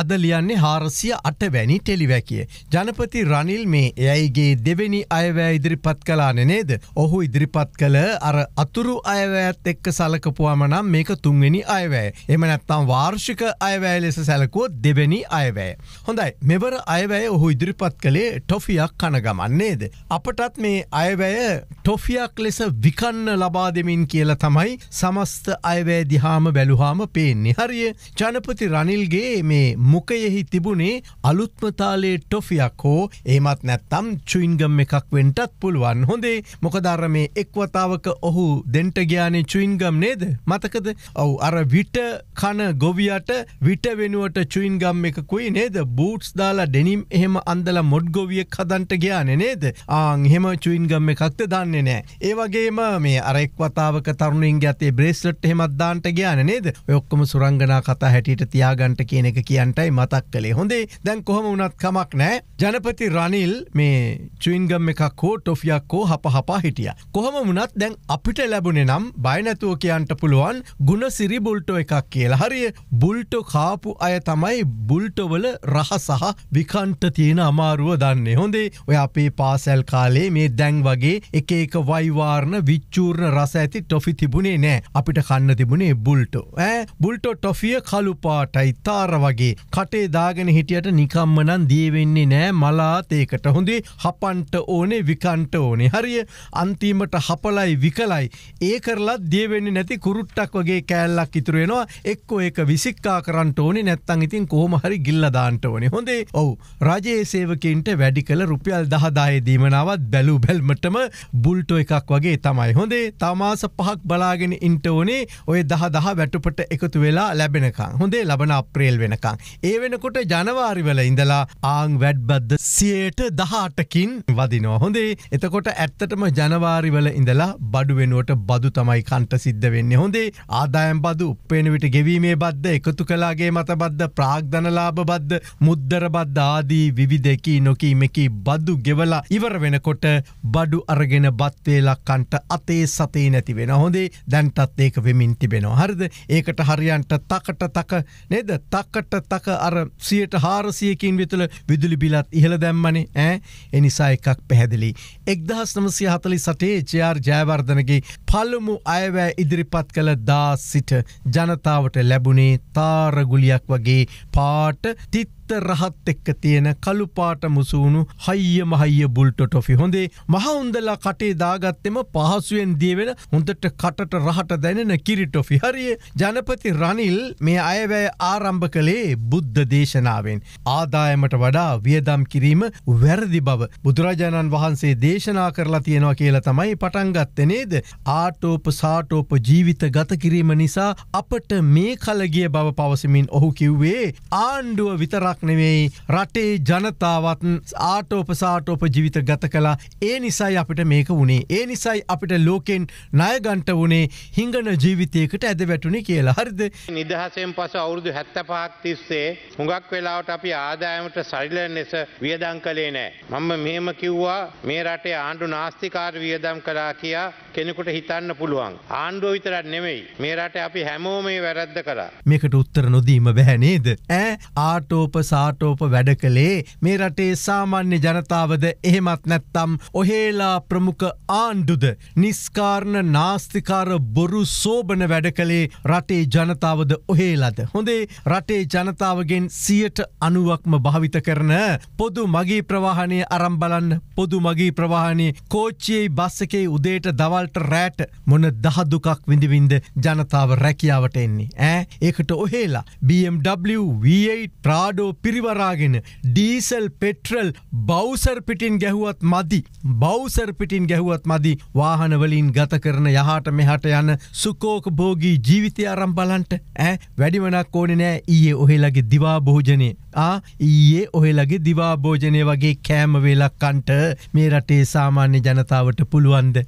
අද ලියන්නේ හාරසිය අටවැනි ටෙලිවැකිය. ජනපති රනිල් මේ ඇයිගේ දෙවැනි අයවෑ ඉදිරිපත් කලාන නේද. ඔහු ඉදිරිපත් කළ අර අතුරු අයවෑත් එක්ක සලකපුවාමනම් මේක තුන්වෙනි අයවෑ. එම නැත්තම් වාර්ෂික අයවෑ ලෙස සැලකෝ දෙවැනි අයවෑ. හොඳයි මෙවර අයවැය ඔහු ඉදිරිපත් කළේ ටොෆියක් කනගමන්නේද. අපටත් මේ අයවැය ටොෆියක් ලෙස විකන්න ලබා දෙමින් කියලා තමයි සමස්ත අයවෑ දිහාම බැලුහාම පේන්නේ හරිය ජනපති රනිල්ගේ මේ මොකයෙහි තිබුණේ අලුත්මතාලේ ටොෆියක් හෝ ඒමත් නැත්තම් චුයින්ගම් එකක් වෙන්ටත් පුළුවන් හොඳේ මොකදර මේ එක්වතාවක ඔහු දෙන්ටගයානේ චුයින්ගම් නේද මතකද ඔවු අර විට කන ගොවියට විට වෙනුවට චුයින්ගම් එකකුයි නේද බූට්ස් දාලා ඩෙනිම් එහෙම අන්දල මොඩ් ගොවියක් හදන්ට ගයාන නේද ආංහෙම චුයින්ගම් එකක්ද දන්නේ නෑ ඒවගේම මේ අරෙක්වතාවක තරුණින් ඇතේ බ්‍රේස්ලට් හෙමත් දාන්ට ගයාන නේද ඔක්කොම සුරංගනා කතා හැටියට තියාගන්ට කියන එක කියන්න ප්‍රධානීවරයන්ටයි මතක් කළේ හොඳේ දැන් කොහම වනත් කමක් නෑ ජනපති රනිල් මේ චුවින්ගම් එකක් හෝ ටොෆියක්කෝ හප හපා හිටිය. කොහම වනත් දැන් අපිට ලැබුණේ නම් බයනැතුව කියන්ට පුළුවන් ගුණ සිරි බුල්ටෝ එකක් කියලා හරිය බුල්ටෝ කාපු අය තමයි බුල්ටොවල රහ සහ විකන්ට තියෙන අමාරුව දන්නේ හොඳේ ඔය අපේ පාසැල් කාලේ මේ දැන් වගේ එක එක වයිවාරණ විච්චූර්ණ රස ඇති ටොෆි තිබුණේ නෑ අපිට කන්න තිබුණේ බුල්ටෝ ඇ බුල්ටෝ ටොෆිය කළුපාටයි තාර වගේ කටේ දාගෙන හිටියට නිකම්මනන් දියවෙන්නේ නෑ මලාතේකට හොඳේ හපන්ට ඕනේ විකන්ට ඕනේ හරිය අන්තිමට හපලයි විකලයි ඒ කරලා දියවෙන්නේ නැති කුරුට්ටක් වගේ කෑල්ලක් ඉතුරෙනවා එක්කෝ ඒක විසික්කා කරන්ට ඕනේ නැත්තං ඉතින් කොහොම හරි ගිල්ලදාන්ට ඕනේ හොඳේ ඔවු රජයේ සේවකින්ට වැඩි කළ රුපියල් දහදාය දීමනාවත් බැලූ බැල්මටම බුල්ටෝ එකක් වගේ තමයි හොඳේ තමාස පහක් බලාගෙන ඉන්ට ඕනේ ඔය දහ දහ වැටුපට එකතු වෙලා ලැබෙනකං හොඳේ ලබන අප්‍රේල් වෙනකං ඒ වෙනකොට ජනවාරිවල ඉඳලා ආං වැඩ්බද්ද සියයට දහටකින් වදිනවා හොඳේ එතකොට ඇත්තටම ජනවාරිවල ඉඳලා බඩු වෙනුවට බදු තමයි කන්ට සිද්ධ වෙන්න හොඳේ ආදායම් බදු උපේන විට ගෙවීමේ බද්ද එකතු කලාගේ මතබද්ද ප්‍රාග්ධනලාභ බද්ද මුද්දර බද්ද ආදී විවිධකී නොකීමකි බද්දු ගෙවලා ඉවර වෙනකොට බඩු අරගෙන බත්වේලක් කන්ට අතේ සතේ නැති වෙන හොඳේ දැන්ටත් ඒක වෙමින් තිබෙනවා හරිද ඒකට හරියන්ට තකට තක නේද තකට තක වෙලාවක අර සියට හාරසියකින් විතුල විදුලි බිලත් ඉහළ දැම්මනේ ඇ එනිසා එකක් පැහැදිලි. එක්දහස් නමසය හතලි සටේ ජයාර් ජයවර්ධනගේ පල්ලමු අයවැෑ ඉදිරිපත් කළ දා සිට ජනතාවට ලැබුණේ තාරගුලියක් වගේ පාට තිත් රහත් එක්ක තියෙන කළුපාට මුසූුණු හයිය මහයිය බුල්ට ටොෆි හොඳේ මහඋන්දලා කටේ දාගත්තෙම පහසුවෙන් දියවෙන හොඳට කටට රහට දැනෙන කිරිටොෆි හරිය ජනපති රනිල් මේ අයවැය ආරම්භ කළේ බුද්ධ දේශනාවෙන්. ආදායමට වඩා වියදම් කිරීම වැරදි බව. බුදුරජාණන් වහන්සේ දේශනා කරලා තියෙනවා කියලා තමයි පටන්ගත්ත නේද. ආටෝප සාටෝප ජීවිත ගත කිරීම නිසා අපට මේ කලගිය බව පවසමින් ඔහු කිව්වේ ආණ්ඩුව විතරක් විතරක් නෙවෙයි රටේ ජනතාවත් ආටෝපසාටෝප ජීවිත ගත කලා ඒ නිසයි අපිට මේක වුණේ ඒ නිසයි අපිට ලෝකෙන් නයගන්ට වනේ හිංගන ජීවිතයකට ඇද වැටුණි කියලා හරිද නිදහසෙන් පස අවුරුදු හැත්ත පහත්තිස්සේ හුඟක් වෙලාවට අපි ආදායමට සරිල ලෙස වියදං කළේ නෑ මම මෙහෙම කිව්වා මේ රටේ ආණ්ඩු නාස්තිකාර වියදම් කලා කියා කෙනෙකුට හිතන්න පුළුවන් ආණ්ඩුව විතරක් නෙමෙයි මේ රට අපි හැමෝ මේ වැරද්ද කලා මේකට උත්තර නොදීම බැහැනේද ඇ ආටෝප සාටෝප වැඩ කළේ මේ රටේ සාමාන්‍ය ජනතාවද එහෙමත් නැත්තම් ඔහේලා ප්‍රමුඛ ආණ්ඩුද නිස්කාරණ නාස්තිකාර බොරු සෝබන වැඩ කළේ රටේ ජනතාවද ඔහේලද. හොඳේ රටේ ජනතාවගෙන් සියට අනුවක්ම භාවිත කරන පොදු මගේ ප්‍රවාහනය අරම්බලන් පොදු මගේ ප්‍රවාහනය කෝච්චියයි බස්සකේ උදේට දවල්ට රෑට මොන දහදුකක් විඳිවින්ද ජනතාව රැකියාවට එන්නේ. ඇ ඒකට ඔහේලා BMW V8 ප්‍රාඩෝ යානෝ පිරිවරාගෙන ඩීසල් පෙට්‍රල් බෞසර් පිටින් ගැහුවත් මදි. බෞසර් පිටින් ගැහුවත් මදි වාහනවලින් ගත කරන යහට මෙහට යන සුකෝක බෝගී ජීවිතය අරම් බලන්ට ඇ වැඩිමනක් ඕනෙ නෑ ඊයේ ඔහෙලගේ දිවා භෝජනය. ආ ඊයේ ඔහෙලගේ දිවා භෝජනය වගේ කෑමවෙලක් කන්ට මේ රටේ සාමාන්‍ය ජනතාවට පුළුවන්ද.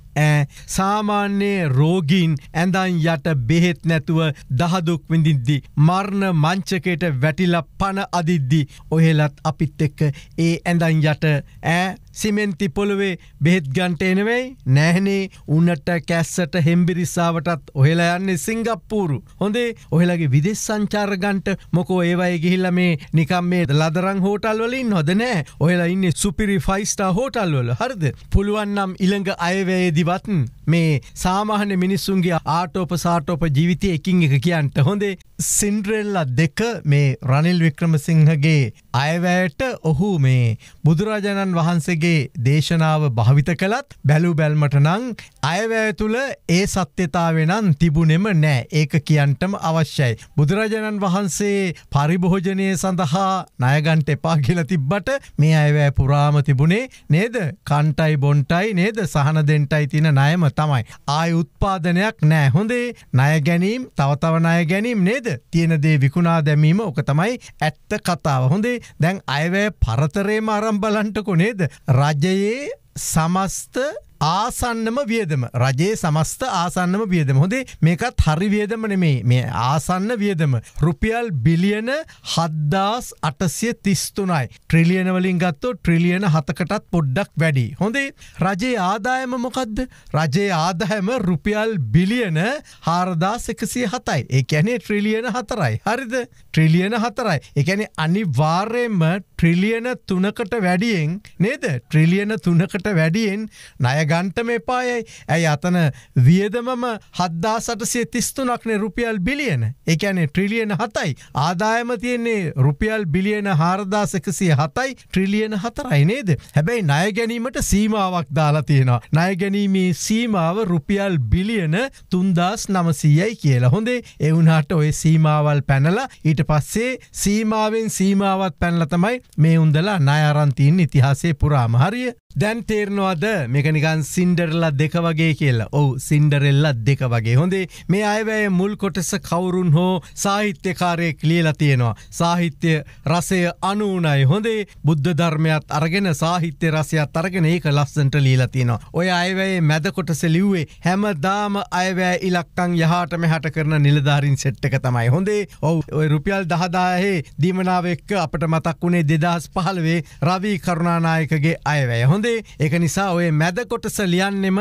සාමාන්‍යයේ රෝගීන් ඇඳන් යට බෙහෙත් නැතුව දහදුක් විඳින්දි. මරණ මංචකයට වැටිල පණ අදිද්දි. ඔහෙලත් අපිත් එක්ක ඒ ඇඳන් යට ඇ සිමෙන්ති පොළුවේ බෙහෙත් ගන්ට එනවෙයි නැහනේ උන්නට කැස්සට හෙම්බිරිස්සාාවටත් ඔහෙලා යන්නේ සිංගප්පූරු. හොඳේ ඔහෙලගේ විදෙස් සංචාර්ගන්ට මොකෝ ඒවයි ගිහිල්ල මේ නිකම් මේ ලදරං හෝටල් වලින් හොදනෑ ඔහෙලා ඉන්න සුපිරි ෆයිස්ටා හෝටල්වල හරිද පුළුවන්නම් ඉළඟ අයවේදි ජීවත්න් මේ සාමාන්‍ය මිනිස්සුන්ගේ ආටෝප සාටෝප ජීවිතය එකින් එක කියන්ට හොඳේ සින්ඩ්‍රෙල්ල දෙක මේ රනිල් වික්‍රමසිංහගේ අයවැයට ඔහු මේ බුදුරජාණන් වහන්සේගේ දේශනාව භාවිත කළත් බැලු බැල්මට නං අයවැය තුළ ඒ සත්‍යතාවෙනන් තිබුණෙම නෑ ඒක කියන්ටම අවශ්‍යයි. බුදුරජාණන් වහන්සේ පරිභෝජනය සඳහා නයගන්ට එපා කියල තිබ්බට මේ අයවැය පුරාම තිබුණේ නේද කන්ටයි බොන්ටයි නේද සහන දෙන්ටයි තින නයම තමයි. ආය උත්පාදනයක් නෑ හොඳේ නය ගැනීම් තවතව නය ගැනීම් නේද නේද තියෙන දේ විකුණා දැමීම ඕක තමයි ඇත්ත කතාව හොඳේ දැන් අයවැය පරතරේම අරම් බලන්ටකො නේද රජයේ සමස්ත ආසන්නම වියදම රජයේ සමස්ත ආසන්නම වියදම හොදේ මේකත් හරි වියදම නෙමේ මේ ආසන්න වියදම රුපියල් බිලියන හද්දාස් අටසිය තිස්තුනයි ට්‍රිලියන වලින් ගත්තෝ ට්‍රිලියන හතකටත් පොඩ්ඩක් වැඩි හොඳේ රජයේ ආදායම මොකක්ද රජයේ ආදායම රුපියල් බිලියන හාරදාස් එකසිය හතයි ඒ ඇනේ ට්‍රිලියන හතරයි හරිද ට්‍රිලියන හතරයි එකැන අනිවාර්යෙන්ම ට්‍රිලියන තුනකට වැඩියෙන් නේද ට්‍රිලියන තුනකට වැඩියෙන් නයගන්ටම එපායයි ඇයි අතන වියදමම හද්දා සටසේ තිස්තුනක්නේ රුපියල් බිලියන එකනේ ට්‍රිලියන හතයි ආදායම තියෙන්නේ රුපියල් බිලියන හාරදාසකසිය හතයි ට්‍රිලියන හතරයි නේද හැබැයි නය ගැනීමට සීමාවක් දාලා තියෙනවා නයගැනීමේ සීමාව රුපියල් බිලියන තුන්දස් නමසීයයි කියලා හොඳේ එවුනාට ඔය සීමාවල් පැනලා ඊට පස්සේ සීමාවෙන් සීමාවත් පැනලතමයි මේ උන්දලා නයාරන්තින් ඉතිහාසේ පුරාම හරිය දැන් තේරනවාද මෙකනිකන් සින්ඩරල්ලා දෙක වගේ කියලා ඔවු සින්ඩරෙල්ල දෙක වගේ හොඳේ මේ අයවැය මුල් කොටස කවුරුන් හෝ සාහිත්‍යකාරයෙක් ලියලා තියෙනවා. සාහිත්‍ය රසය අනුනයි හොඳේ බුද්ධ ධර්මයත් අරගෙන සාහිත්‍ය රසයත් අරගෙන ඒක ලස්සන්ට ලීලා තියෙනවා. ඔය අයවැයේ මැද කොටස ලිව්වේ හැමදාම අයවැය ඉලක්කම් යහට මෙහට කරන නිලධාරින් සෙට් එක තමයි හොඳේ. ඔව් ඔය රුපියල් 10000 දීමනාව එක්ක අපිට මතක් වුණේ දෙදහස් පහලවේ රවී කරුණානායකගේ අයවැය හොඳේ එක නිසා ඔය මැදකොටස ලියන්නෙම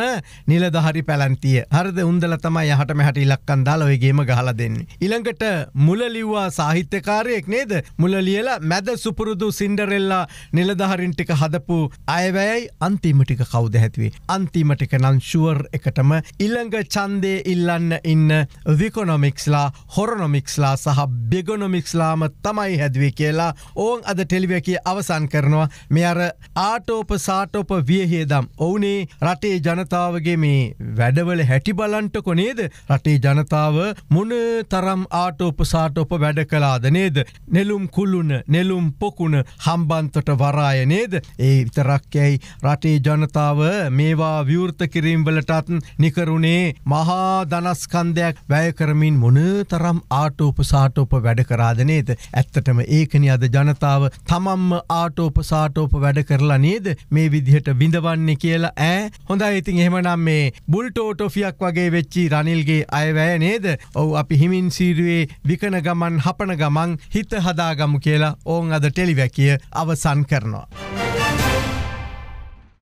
නිලදහරි පැලන්තිය හරද උන්දල තමයි යහට මැහට ඉලක්කන් දාලොයගේම ගහල දෙන්නේ. ඉළඟට මුලලිව්වා සාහිත්‍යකාරයෙක් නේද මුලලියලා මැද සුපුරුදු සින්ඩරෙල්ලා නිලදහරින්ටික හදපු අයවැයයි අන්තිමටික කවුද හැත්වේ. අන්තිමටික නංශුවර් එකටම ඉළඟ චන්දය ඉල්ලන්න ඉන්න විකොනොමික්ස්ලා හොරනොමික්ස්ලා සහ බෙගොනොමික්ස්ලාම තමයි හැදවේ කියලා ඕන් අද ටෙල් පෙළිවැකේ අවසන් කරනවා මෙ අර ආටෝප සාටෝප වියහේදම් ඔවුනේ රටේ ජනතාවගේ මේ වැඩවල හැටි බලන්ටකො නේද රටේ ජනතාව මොන තරම් ආටෝප සාටෝප වැඩ කලාද නේද නෙලුම් කුල්ලුන නෙලුම් පොකුණ හම්බන්තට වරාය නේද ඒ විතරක්කැයි රටේ ජනතාව මේවා විවෘත කිරීම්වලටත් නිකරුණේ මහා දනස්කන්දයක් වැය කරමින් මොන තරම් ආටෝප සාටෝප වැඩ කරාදනේද ඇත්තටම ඒකනි අද ජනතාව තමම්ම ආටෝප සාටෝප වැඩ කරලා නේද මේ විදිහට විඳවන්නේ කියලා ඈ හොඳයි ඉතින් එහෙමනම් මේ බුල්ටෝටෝෆියක් වගේ වෙච්චි රනිල්ගේ අයවැය නේද ඔව් අපි හිමින් සීරුවේ විකන ගමන් හපන ගමන් හිත හදාගමු කියලා ඕන් අද ටෙලිවැකිය අවසන් කරනවා.